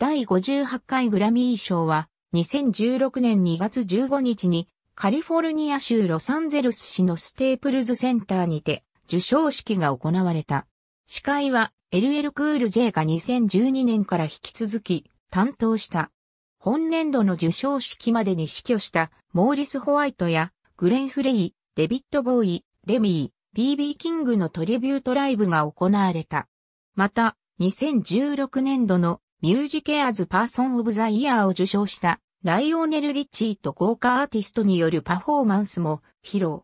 第58回グラミー賞は、2016年2月15日に、カリフォルニア州ロサンゼルス市のステープルズセンターにて、受賞式が行われた。司会は、LL クール J が2012年から引き続き、担当した。本年度の受賞式までに死去した、モーリス・ホワイトや、グレン・フレイ、デビット・ボーイ、レミー、BB キングのトリビュートライブが行われた。また、2016年度のミュージケアーズパーソンオブザイヤーを受賞したライオネル・リッチーと豪華アーティストによるパフォーマンスも披露。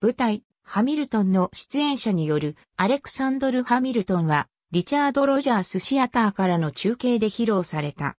舞台、ハミルトンの出演者によるアレクサンドル・ハミルトンはリチャード・ロジャース・シアターからの中継で披露された。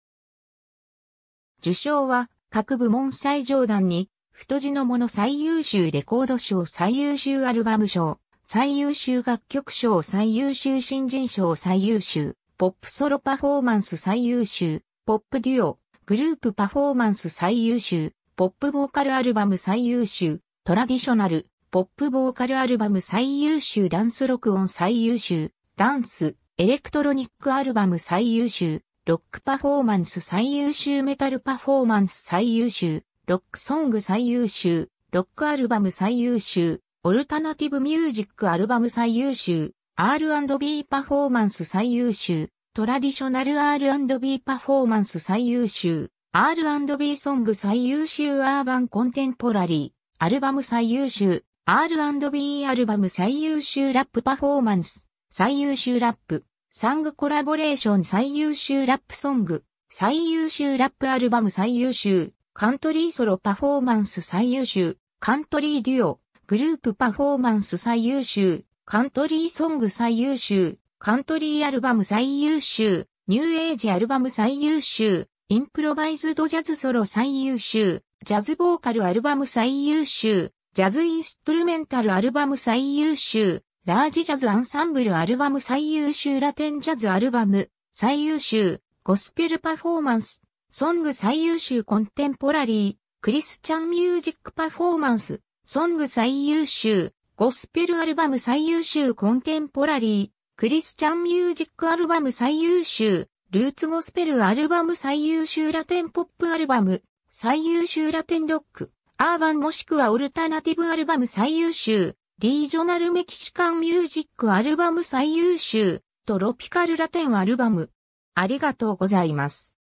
受賞は各部門最上段に太字のもの最優秀レコード賞最優秀アルバム賞、最優秀楽曲賞最優秀新人賞最優秀ポップソロパフォーマンス最優秀、ポップデュオ、グループパフォーマンス最優秀、ポップボーカルアルバム最優秀、トラディショナル、ポップボーカルアルバム最優秀、ダンス録音最優秀、ダンス、エレクトロニックアルバム最優秀、ロックパフォーマンス最優秀、メタルパフォーマンス最優秀、ロックソング最優秀、ロックアルバム最優秀、オルタナティブミュージックアルバム最優秀、R&B パフォーマンス最優秀、トラディショナル R&B パフォーマンス最優秀、R&B ソング最優秀アーバンコンテンポラリー、アルバム最優秀、R&B アルバム最優秀ラップパフォーマンス、最優秀ラップ、サングコラボレーション最優秀ラップソング、最優秀ラップアルバム最優秀、カントリーソロパフォーマンス最優秀、カントリーデュオ、グループパフォーマンス最優秀、カントリーソング最優秀、カントリーアルバム最優秀、ニューエイジアルバム最優秀、インプロバイズドジャズソロ最優秀、ジャズボーカルアルバム最優秀、ジャズインストゥルメンタルアルバム最優秀、ラージジャズアンサンブルアルバム最優秀ラテンジャズアルバム最優秀、ゴスペルパフォーマンス、ソング最優秀コンテンポラリー、クリスチャンミュージックパフォーマンス、ソング最優秀、ゴスペルアルバム最優秀コンテンポラリー、クリスチャンミュージックアルバム最優秀、ルーツゴスペルアルバム最優秀ラテンポップアルバム、最優秀ラテンロック、アーバンもしくはオルタナティブアルバム最優秀、リージョナルメキシカンミュージックアルバム最優秀、トロピカルラテンアルバム。ありがとうございます。